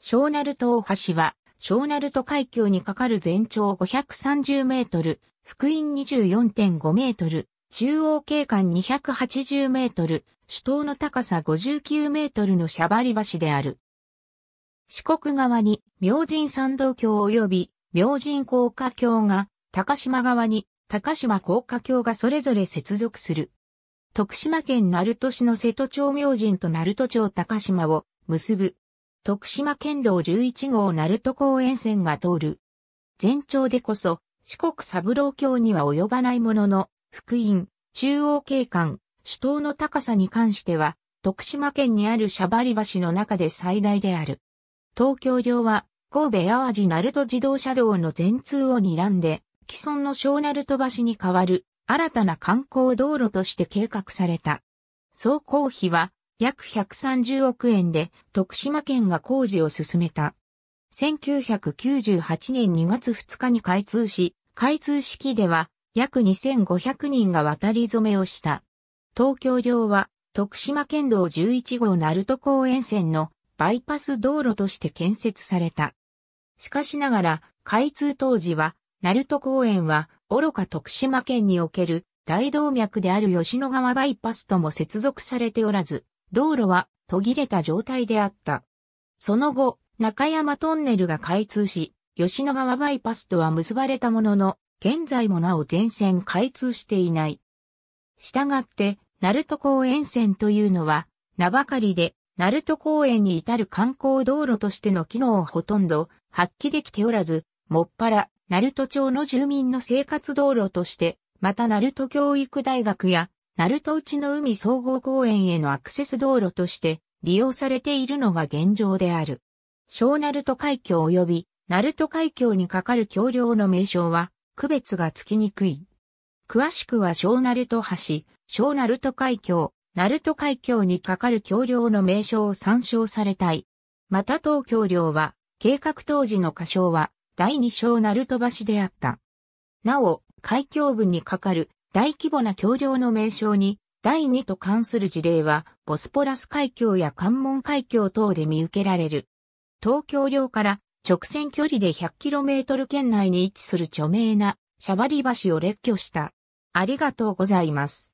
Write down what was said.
小鳴門大橋は、小鳴門海峡に架かる全長530メートル、福音24.5メートル、中央景観280メートル、首都の高さ59メートルのシャバリ橋である。四国側に明神山道橋及び明神高架橋が、高島側に高島高架橋がそれぞれ接続する。徳島県鳴門市の瀬戸町明神と鳴門町高島を結ぶ徳島県道11号鳴門公園線が通る。全長でこそ、四国三郎橋には及ばないものの、福音、中央景観、首都の高さに関しては、徳島県にあるシャバリ橋の中で最大である。東京領は、神戸淡路鳴門自動車道の全通を睨んで、既存の小鳴門橋に代わる、新たな観光道路として計画された。総工費は、約130億円で徳島県が工事を進めた。1998年2月2日に開通し、開通式では約2500人が渡り染めをした。東京領は徳島県道11号鳴門公園線のバイパス道路として建設された。しかしながら開通当時は鳴門公園は愚か徳島県における大動脈である吉野川バイパスとも接続されておらず、道路は途切れた状態であった。その後、中山トンネルが開通し、吉野川バイパスとは結ばれたものの、現在もなお全線開通していない。したがって、鳴門公園線というのは、名ばかりで、鳴門公園に至る観光道路としての機能をほとんど発揮できておらず、もっぱら、鳴門町の住民の生活道路として、また鳴門教育大学や鳴門内の海総合公園へのアクセス道路として利用されているのが現状である。小鳴門海峡及び鳴門海峡にかかる橋梁の名称は区別がつきにくい。詳しくは小鳴門橋、小鳴門海峡、鳴門海峡にかかる橋梁の名称を参照されたい。また当橋梁は計画当時の仮称は第二小鳴門橋であった。なお、海峡部にかかる大規模な橋梁の名称に第2と関する事例は、ボスポラス海峡や関門海峡等で見受けられる。東京領から直線距離で 100km 圏内に位置する著名なシャバリ橋を列挙した。ありがとうございます。